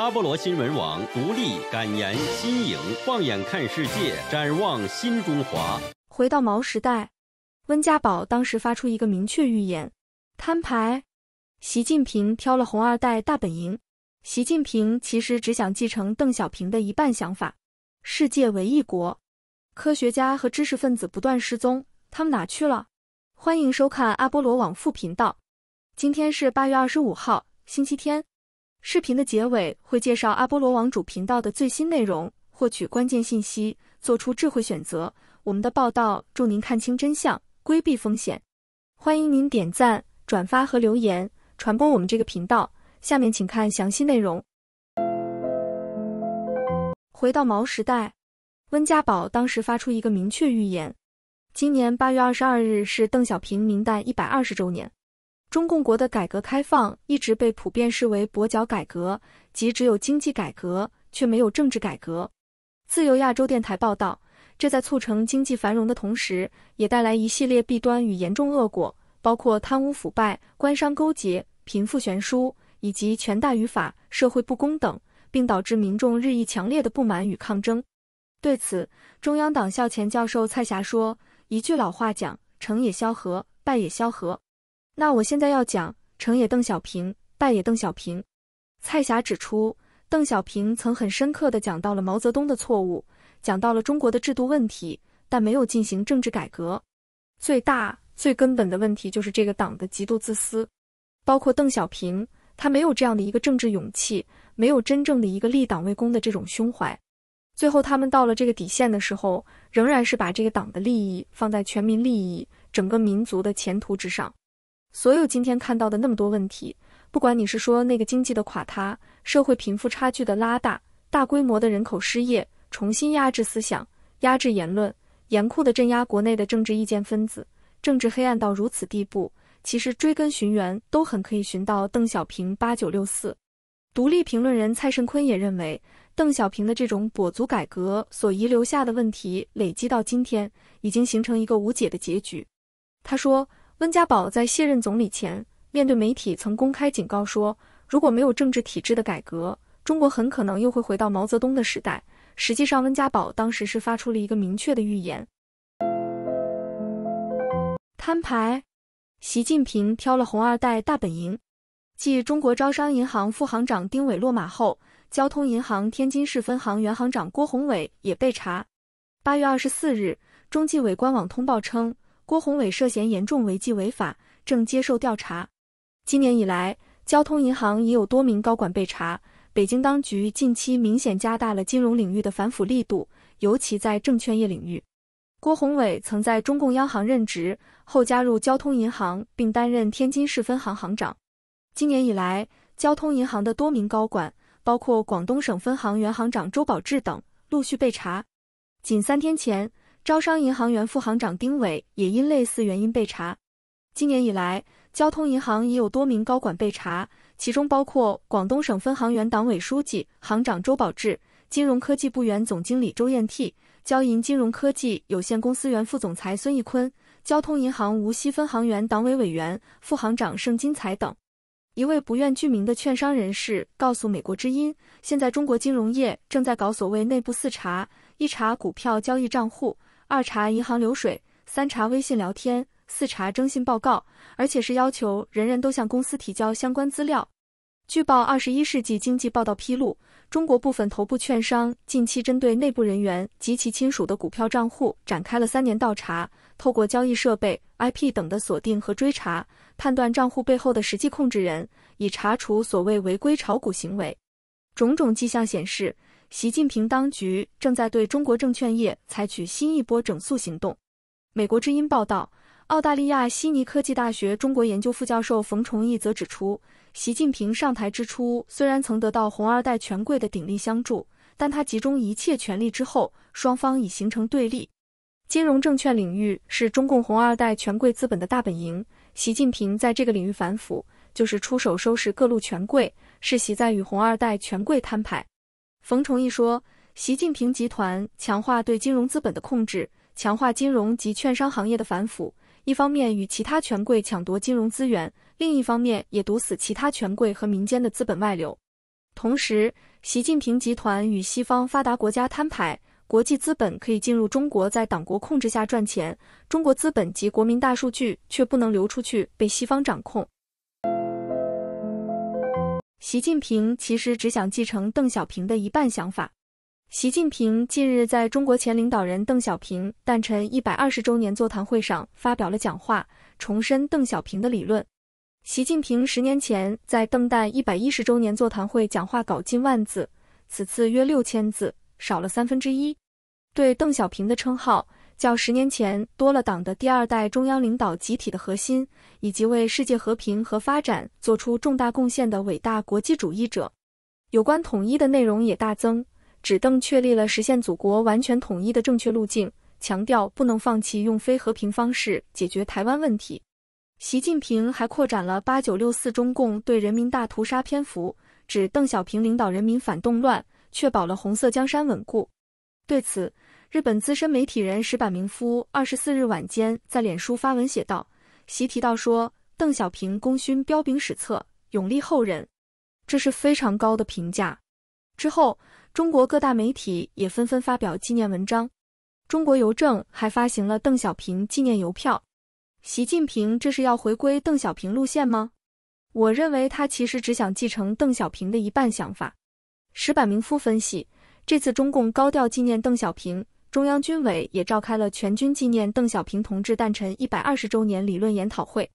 阿波罗新闻网独立、感言、新颖，放眼看世界，展望新中华。回到毛时代，温家宝当时发出一个明确预言：摊牌，习近平挑了红二代大本营。习近平其实只想继承邓小平的一半想法。世界唯一国，科学家和知识分子不断失踪，他们哪去了？欢迎收看阿波罗网副频道。今天是八月二十五号，星期天。视频的结尾会介绍阿波罗网主频道的最新内容，获取关键信息，做出智慧选择。我们的报道助您看清真相，规避风险。欢迎您点赞、转发和留言，传播我们这个频道。下面请看详细内容。回到毛时代，温家宝当时发出一个明确预言：今年八月二十二日是邓小平代一百二十周年。中共国的改革开放一直被普遍视为跛脚改革，即只有经济改革，却没有政治改革。自由亚洲电台报道，这在促成经济繁荣的同时，也带来一系列弊端与严重恶果，包括贪污腐败、官商勾结、贫富悬殊以及权大于法、社会不公等，并导致民众日益强烈的不满与抗争。对此，中央党校前教授蔡霞说：“一句老话讲，成也萧何，败也萧何。”那我现在要讲成也邓小平，败也邓小平。蔡霞指出，邓小平曾很深刻地讲到了毛泽东的错误，讲到了中国的制度问题，但没有进行政治改革。最大、最根本的问题就是这个党的极度自私，包括邓小平，他没有这样的一个政治勇气，没有真正的一个立党为公的这种胸怀。最后，他们到了这个底线的时候，仍然是把这个党的利益放在全民利益、整个民族的前途之上。所有今天看到的那么多问题，不管你是说那个经济的垮塌、社会贫富差距的拉大、大规模的人口失业、重新压制思想、压制言论、严酷的镇压国内的政治意见分子，政治黑暗到如此地步，其实追根寻源都很可以寻到邓小平八九六四。独立评论人蔡盛坤也认为，邓小平的这种跛足改革所遗留下的问题，累积到今天，已经形成一个无解的结局。他说。温家宝在卸任总理前，面对媒体曾公开警告说，如果没有政治体制的改革，中国很可能又会回到毛泽东的时代。实际上，温家宝当时是发出了一个明确的预言。摊牌，习近平挑了“红二代”大本营。继中国招商银行副行长丁伟落马后，交通银行天津市分行原行长郭宏伟也被查。八月二十四日，中纪委官网通报称。郭宏伟涉嫌严重违纪违法，正接受调查。今年以来，交通银行已有多名高管被查。北京当局近期明显加大了金融领域的反腐力度，尤其在证券业领域。郭宏伟曾在中共央行任职，后加入交通银行，并担任天津市分行行长。今年以来，交通银行的多名高管，包括广东省分行原行长周宝志等，陆续被查。仅三天前。招商银行原副行长丁伟也因类似原因被查。今年以来，交通银行已有多名高管被查，其中包括广东省分行原党委书记、行长周宝智，金融科技部原总经理周艳替、交银金融科技有限公司原副总裁孙义坤，交通银行无锡分行原党委委员、副行长盛金才等。一位不愿具名的券商人士告诉《美国之音》，现在中国金融业正在搞所谓内部自查，一查股票交易账户。二查银行流水，三查微信聊天，四查征信报告，而且是要求人人都向公司提交相关资料。据报，《二十一世纪经济报道》披露，中国部分头部券商近期针对内部人员及其亲属的股票账户展开了三年倒查，透过交易设备、IP 等的锁定和追查，判断账户背后的实际控制人，以查处所谓违规炒股行为。种种迹象显示。习近平当局正在对中国证券业采取新一波整肃行动。美国之音报道，澳大利亚悉尼科技大学中国研究副教授冯崇义则指出，习近平上台之初虽然曾得到红二代权贵的鼎力相助，但他集中一切权力之后，双方已形成对立。金融证券领域是中共红二代权贵资本的大本营，习近平在这个领域反腐，就是出手收拾各路权贵，是习在与红二代权贵摊牌。冯崇义说，习近平集团强化对金融资本的控制，强化金融及券商行业的反腐，一方面与其他权贵抢夺金融资源，另一方面也堵死其他权贵和民间的资本外流。同时，习近平集团与西方发达国家摊牌：国际资本可以进入中国，在党国控制下赚钱；中国资本及国民大数据却不能流出去，被西方掌控。习近平其实只想继承邓小平的一半想法。习近平近日在中国前领导人邓小平诞辰一百二十周年座谈会上发表了讲话，重申邓小平的理论。习近平十年前在邓诞一百一十周年座谈会讲话稿近万字，此次约六千字，少了三分之一。对邓小平的称号。较十年前多了党的第二代中央领导集体的核心，以及为世界和平和发展做出重大贡献的伟大国际主义者。有关统一的内容也大增，指邓确立了实现祖国完全统一的正确路径，强调不能放弃用非和平方式解决台湾问题。习近平还扩展了八九六四中共对人民大屠杀篇幅，指邓小平领导人民反动乱，确保了红色江山稳固。对此。日本资深媒体人石坂明夫二十四日晚间在脸书发文写道，习提到说，邓小平功勋彪炳史册，永立后人，这是非常高的评价。之后，中国各大媒体也纷纷发表纪念文章，中国邮政还发行了邓小平纪念邮票。习近平这是要回归邓小平路线吗？我认为他其实只想继承邓小平的一半想法。石坂明夫分析，这次中共高调纪念邓小平。中央军委也召开了全军纪念邓小平同志诞辰一百二十周年理论研讨会。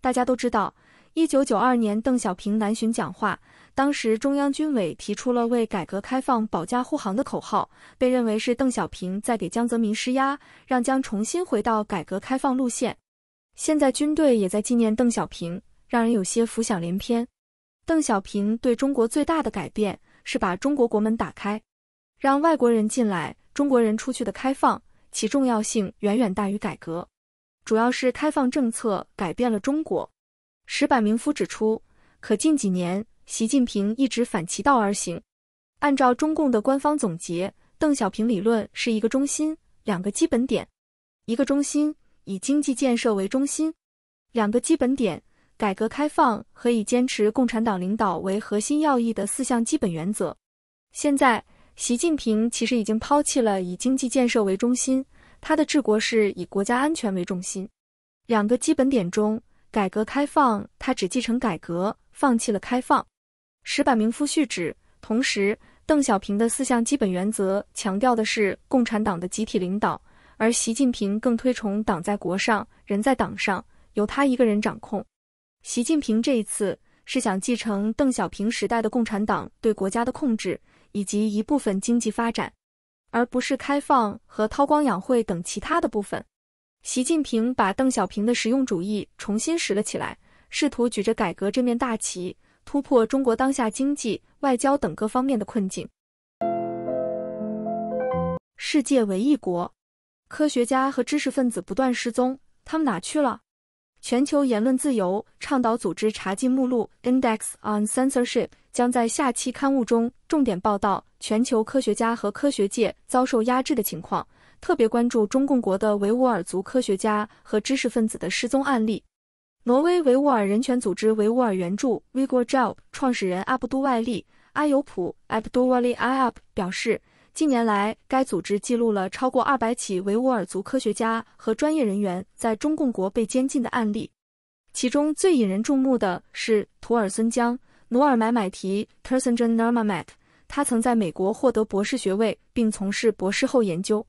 大家都知道，一九九二年邓小平南巡讲话，当时中央军委提出了为改革开放保驾护航的口号，被认为是邓小平在给江泽民施压，让江重新回到改革开放路线。现在军队也在纪念邓小平，让人有些浮想联翩。邓小平对中国最大的改变是把中国国门打开，让外国人进来。中国人出去的开放，其重要性远远大于改革。主要是开放政策改变了中国。石柏明夫指出，可近几年，习近平一直反其道而行。按照中共的官方总结，邓小平理论是一个中心、两个基本点：一个中心以经济建设为中心，两个基本点改革开放和以坚持共产党领导为核心要义的四项基本原则。现在。习近平其实已经抛弃了以经济建设为中心，他的治国是以国家安全为中心。两个基本点中，改革开放他只继承改革，放弃了开放。石板明夫续指，同时邓小平的四项基本原则强调的是共产党的集体领导，而习近平更推崇党在国上，人在党上，由他一个人掌控。习近平这一次是想继承邓小平时代的共产党对国家的控制。以及一部分经济发展，而不是开放和韬光养晦等其他的部分。习近平把邓小平的实用主义重新拾了起来，试图举着改革这面大旗，突破中国当下经济、外交等各方面的困境。世界唯一国，科学家和知识分子不断失踪，他们哪去了？全球言论自由倡导组织查禁目录 （Index on Censorship） 将在下期刊物中重点报道全球科学家和科学界遭受压制的情况，特别关注中共国的维吾尔族科学家和知识分子的失踪案例。挪威维吾尔人权组织维吾尔援助 v i g o r Job） 创始人阿布都外力阿尤普 （Abdulvali Ayup） 表示。近年来，该组织记录了超过二百起维吾尔族科学家和专业人员在中共国被监禁的案例，其中最引人注目的是图尔孙江努尔买买提 （Tursonjan Nurmat），他曾在美国获得博士学位并从事博士后研究。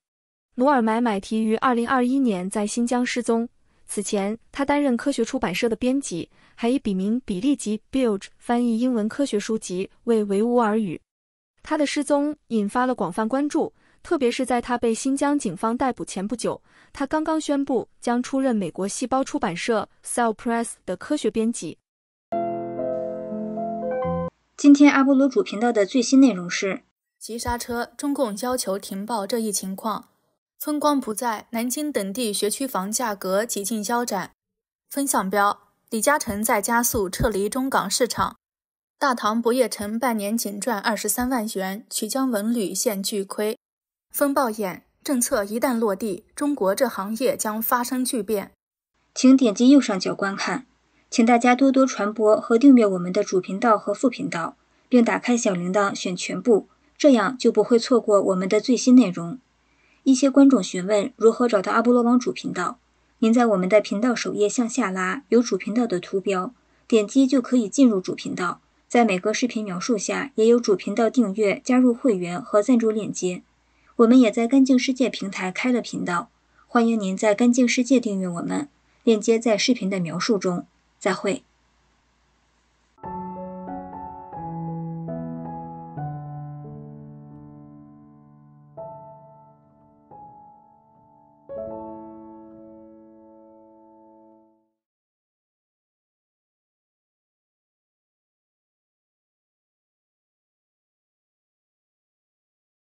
努尔买买提于二零二一年在新疆失踪。此前，他担任科学出版社的编辑，还以笔名比利吉 （Bilge） 翻译英文科学书籍为维吾尔语。他的失踪引发了广泛关注，特别是在他被新疆警方逮捕前不久，他刚刚宣布将出任美国细胞出版社 Cell Press 的科学编辑。今天阿波罗主频道的最新内容是：急刹车！中共要求停报这一情况。村光不在，南京等地学区房价格几近腰斩。风向标：李嘉诚在加速撤离中港市场。大唐不夜城半年仅赚二十三万元，曲江文旅现巨亏。风暴眼政策一旦落地，中国这行业将发生巨变。请点击右上角观看，请大家多多传播和订阅我们的主频道和副频道，并打开小铃铛选全部，这样就不会错过我们的最新内容。一些观众询问如何找到阿波罗网主频道，您在我们的频道首页向下拉，有主频道的图标，点击就可以进入主频道。在每个视频描述下，也有主频道订阅、加入会员和赞助链接。我们也在干净世界平台开了频道，欢迎您在干净世界订阅我们，链接在视频的描述中。再会。